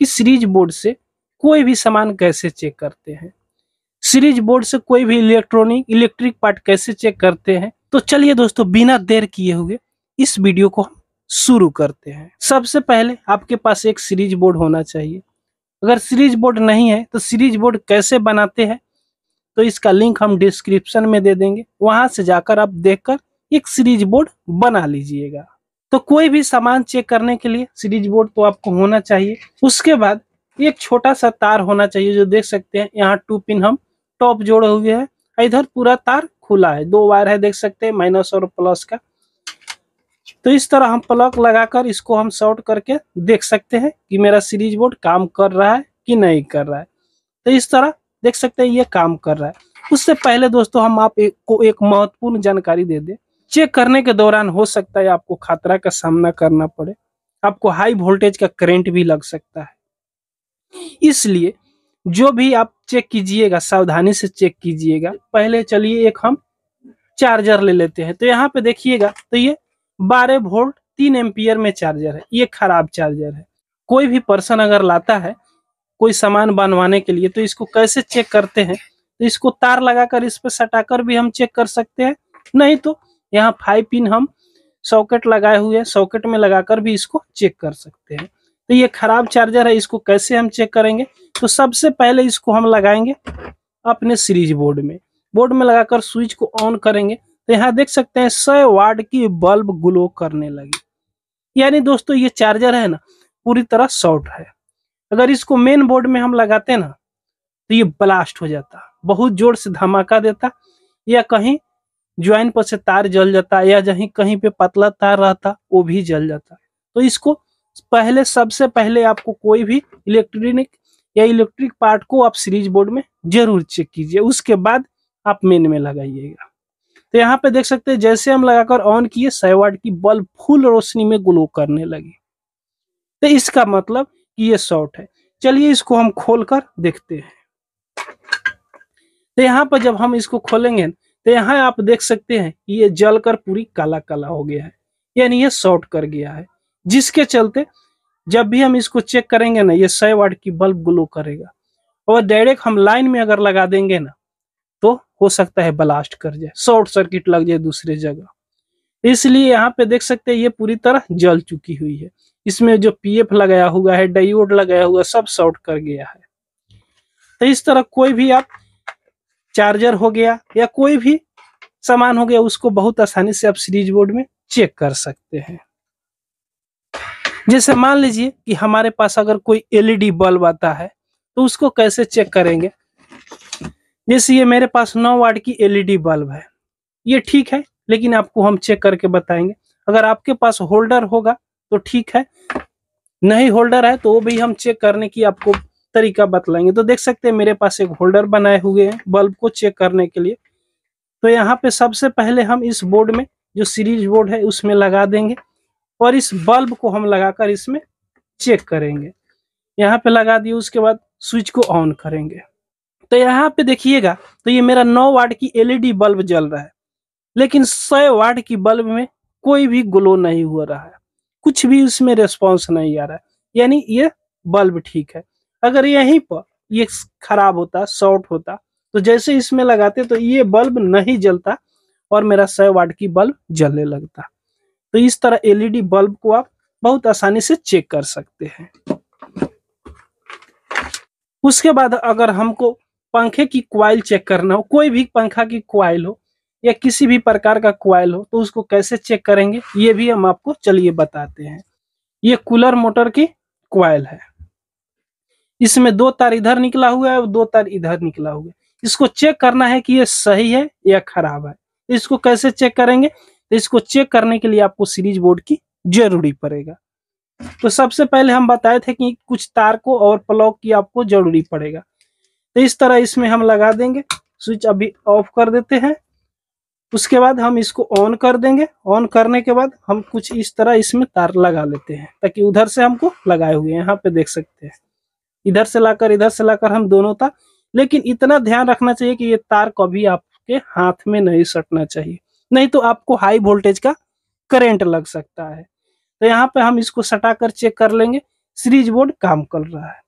कि series board से कोई भी सामान कैसे चेक करते हैं सीरीज बोर्ड से कोई भी इलेक्ट्रॉनिक इलेक्ट्रिक पार्ट कैसे चेक करते हैं तो चलिए दोस्तों बिना देर किए हुए इस वीडियो को हम शुरू करते हैं सबसे पहले आपके पास एक सीरीज बोर्ड होना चाहिए अगर सीरीज बोर्ड नहीं है तो सीरीज बोर्ड कैसे बनाते हैं तो इसका लिंक हम डिस्क्रिप्शन में दे देंगे वहां से जाकर आप देखकर एक सीरीज बोर्ड बना लीजिएगा तो कोई भी सामान चेक करने के लिए सीरीज बोर्ड तो आपको होना चाहिए उसके बाद एक छोटा सा तार होना चाहिए जो देख सकते हैं यहाँ टू पिन हम टॉप जोड़े हुए है इधर पूरा तार खुला है दो वायर है देख सकते हैं माइनस और प्लस का तो इस तरह हम प्लग लगाकर इसको हम शॉर्ट करके देख सकते हैं कि मेरा सीरीज बोर्ड काम कर रहा है कि नहीं कर रहा है तो इस तरह देख सकते हैं ये काम कर रहा है उससे पहले दोस्तों हम आप एक, को एक महत्वपूर्ण जानकारी दे दें चेक करने के दौरान हो सकता है आपको खतरा का सामना करना पड़े आपको हाई वोल्टेज का करंट भी लग सकता है इसलिए जो भी आप चेक कीजिएगा सावधानी से चेक कीजिएगा पहले चलिए एक हम चार्जर ले लेते हैं तो यहाँ पे देखिएगा तो ये बारह वोल्ट तीन एम्पियर में चार्जर है ये खराब चार्जर है कोई भी पर्सन अगर लाता है कोई सामान बनवाने के लिए तो इसको कैसे चेक करते हैं तो इसको तार लगाकर इस पर सटाकर भी हम चेक कर सकते हैं नहीं तो यहाँ फाइव पिन हम सॉकेट लगाए हुए हैं सॉकेट में लगाकर भी इसको चेक कर सकते हैं तो ये खराब चार्जर है इसको कैसे हम चेक करेंगे तो सबसे पहले इसको हम लगाएंगे अपने सीरीज बोर्ड में बोर्ड में लगाकर स्विच को ऑन करेंगे तो यहाँ देख सकते हैं सौ वार्ड की बल्ब ग्लो करने लगी यानी दोस्तों ये चार्जर है ना पूरी तरह शॉर्ट है अगर इसको मेन बोर्ड में हम लगाते ना तो ये ब्लास्ट हो जाता बहुत जोर से धमाका देता या कहीं ज्वाइन पर से तार जल जाता या जही कहीं पे पतला तार रहता वो भी जल जाता तो इसको पहले सबसे पहले आपको कोई भी इलेक्ट्रॉनिक या इलेक्ट्रिक पार्ट को आप सीरीज बोर्ड में जरूर चेक कीजिए उसके बाद आप मेन में लगाइएगा तो यहाँ पे देख सकते हैं जैसे हम लगाकर ऑन किए सौ की बल्ब फुल रोशनी में ग्लो करने लगी तो इसका मतलब कि ये शॉर्ट है चलिए इसको हम खोलकर देखते हैं तो यहाँ पर जब हम इसको खोलेंगे तो यहाँ आप देख सकते हैं ये जल कर पूरी काला काला हो गया है यानी ये शॉर्ट कर गया है जिसके चलते जब भी हम इसको चेक करेंगे ना ये सौ वाट की बल्ब ग्लो करेगा और डायरेक्ट हम लाइन में अगर लगा देंगे ना तो हो सकता है ब्लास्ट कर जाए शॉर्ट सर्किट लग जाए दूसरे जगह इसलिए यहाँ पे देख सकते हैं ये पूरी तरह जल चुकी हुई है इसमें जो पीएफ लगाया हुआ है डायोड लगाया हुआ सब शॉर्ट कर गया है तो इस तरह कोई भी आप चार्जर हो गया या कोई भी सामान हो गया उसको बहुत आसानी से आप सीरीज बोर्ड में चेक कर सकते हैं जैसे मान लीजिए कि हमारे पास अगर कोई एलईडी बल्ब आता है तो उसको कैसे चेक करेंगे जैसे ये मेरे पास 9 वाट की एलईडी बल्ब है ये ठीक है लेकिन आपको हम चेक करके बताएंगे अगर आपके पास होल्डर होगा तो ठीक है नहीं होल्डर है तो वो भी हम चेक करने की आपको तरीका बतलाएंगे तो देख सकते हैं मेरे पास एक होल्डर बनाए हुए हैं बल्ब को चेक करने के लिए तो यहाँ पे सबसे पहले हम इस बोर्ड में जो सीरीज बोर्ड है उसमें लगा देंगे और इस बल्ब को हम लगाकर इसमें चेक करेंगे यहाँ पे लगा दिए उसके बाद स्विच को ऑन करेंगे तो यहाँ पे देखिएगा तो ये मेरा नौ वाट की एलईडी बल्ब जल रहा है लेकिन सौ वाट की बल्ब में कोई भी ग्लो नहीं हो रहा है कुछ भी उसमें रेस्पॉन्स नहीं आ रहा है यानी ये बल्ब ठीक है अगर यहीं पर ये खराब होता शॉर्ट होता तो जैसे इसमें लगाते तो ये बल्ब नहीं जलता और मेरा सौ वाट की बल्ब जलने लगता तो इस तरह एलईडी e बल्ब को आप बहुत आसानी से चेक कर सकते हैं उसके बाद अगर हमको पंखे की क्वाइल चेक करना हो कोई भी पंखा की क्वाइल हो या किसी भी प्रकार का क्वाइल हो तो उसको कैसे चेक करेंगे ये भी हम आपको चलिए बताते हैं ये कूलर मोटर की क्वाइल है इसमें दो तार इधर निकला हुआ है और दो तार इधर निकला हुआ है इसको चेक करना है कि ये सही है या खराब है तो इसको कैसे चेक करेंगे तो इसको चेक करने के लिए आपको सीरीज बोर्ड की जरूरी पड़ेगा तो सबसे पहले हम बताए थे कि कुछ तार को और प्लॉग की आपको जरूरी पड़ेगा तो इस तरह इसमें हम लगा देंगे स्विच अभी ऑफ कर देते हैं उसके बाद हम इसको ऑन कर देंगे ऑन करने के बाद हम कुछ इस तरह इसमें तार लगा लेते हैं ताकि उधर से हमको लगाए हुए यहाँ पे देख सकते हैं इधर से लाकर इधर से लाकर हम दोनों तक लेकिन इतना ध्यान रखना चाहिए कि ये तार कभी आपके हाथ में नहीं सटना चाहिए नहीं तो आपको हाई वोल्टेज का करंट लग सकता है तो यहाँ पे हम इसको सटाकर चेक कर लेंगे सीरीज बोर्ड काम कर रहा है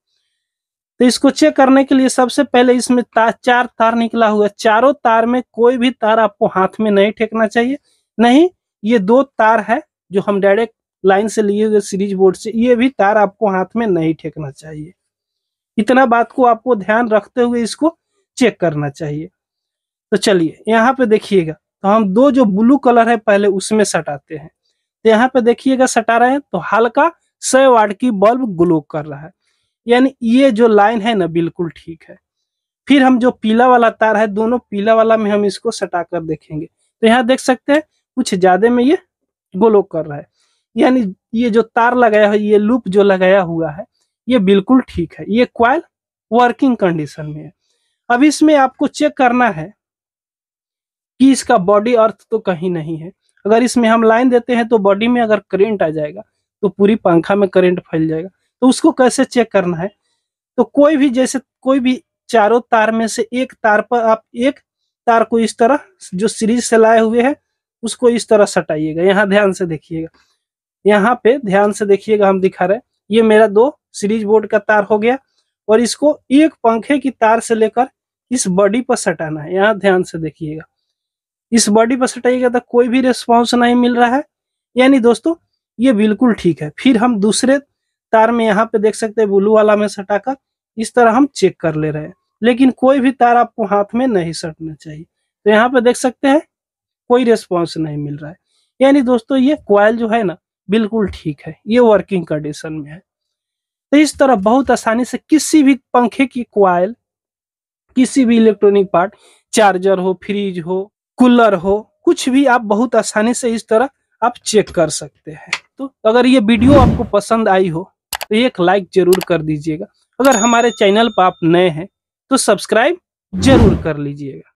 तो इसको चेक करने के लिए सबसे पहले इसमें तार चार तार निकला हुआ है चारों तार में कोई भी तार आपको हाथ में नहीं ठेकना चाहिए नहीं ये दो तार है जो हम डायरेक्ट लाइन से लिए हुए सीरीज बोर्ड से ये भी तार आपको हाथ में नहीं ठेकना चाहिए इतना बात को आपको ध्यान रखते हुए इसको चेक करना चाहिए तो चलिए यहाँ पे देखिएगा तो हम दो जो ब्लू कलर है पहले उसमें सटाते हैं तो यहाँ पे देखिएगा सटा रहे हैं तो हल्का सय वाट की बल्ब ग्लो कर रहा है यानी ये जो लाइन है ना बिल्कुल ठीक है फिर हम जो पीला वाला तार है दोनों पीला वाला में हम इसको सटा कर देखेंगे तो यहाँ देख सकते हैं कुछ ज्यादा में ये ग्लो कर रहा है यानी ये जो तार लगाया है ये लूप जो लगाया हुआ है ये बिल्कुल ठीक है ये क्वाइल वर्किंग कंडीशन में है अब इसमें आपको चेक करना है कि इसका बॉडी अर्थ तो कहीं नहीं है अगर इसमें हम लाइन देते हैं तो बॉडी में अगर करेंट आ जाएगा तो पूरी पंखा में करेंट फैल जाएगा तो उसको कैसे चेक करना है तो कोई भी जैसे कोई भी चारों तार में से एक तार पर आप एक तार को इस तरह जो सीरीज से लाए हुए है उसको इस तरह सटाइएगा यहाँ ध्यान से देखिएगा यहाँ पे ध्यान से देखिएगा हम दिखा रहे हैं ये मेरा दो सीरीज बोर्ड का तार हो गया और इसको एक पंखे की तार से लेकर इस बॉडी पर सटाना है यहाँ ध्यान से देखिएगा इस बॉडी पर सटाइएगा तो कोई भी रिस्पॉन्स नहीं मिल रहा है यानी दोस्तों ये बिल्कुल ठीक है फिर हम दूसरे तार में यहाँ पे देख सकते हैं ब्लू वाला में सटाकर इस तरह हम चेक कर ले रहे हैं लेकिन कोई भी तार आपको हाथ में नहीं सटना चाहिए तो यहाँ पे देख सकते हैं कोई रिस्पॉन्स नहीं मिल रहा है यानी दोस्तों ये क्वाइल जो है ना बिल्कुल ठीक है ये वर्किंग कंडीशन में है तो इस तरह बहुत आसानी से किसी भी पंखे की क्वाइल किसी भी इलेक्ट्रॉनिक पार्ट चार्जर हो फ्रिज हो कूलर हो कुछ भी आप बहुत आसानी से इस तरह आप चेक कर सकते हैं तो अगर ये वीडियो आपको पसंद आई हो तो एक लाइक जरूर कर दीजिएगा अगर हमारे चैनल पर आप नए हैं तो सब्सक्राइब जरूर कर लीजिएगा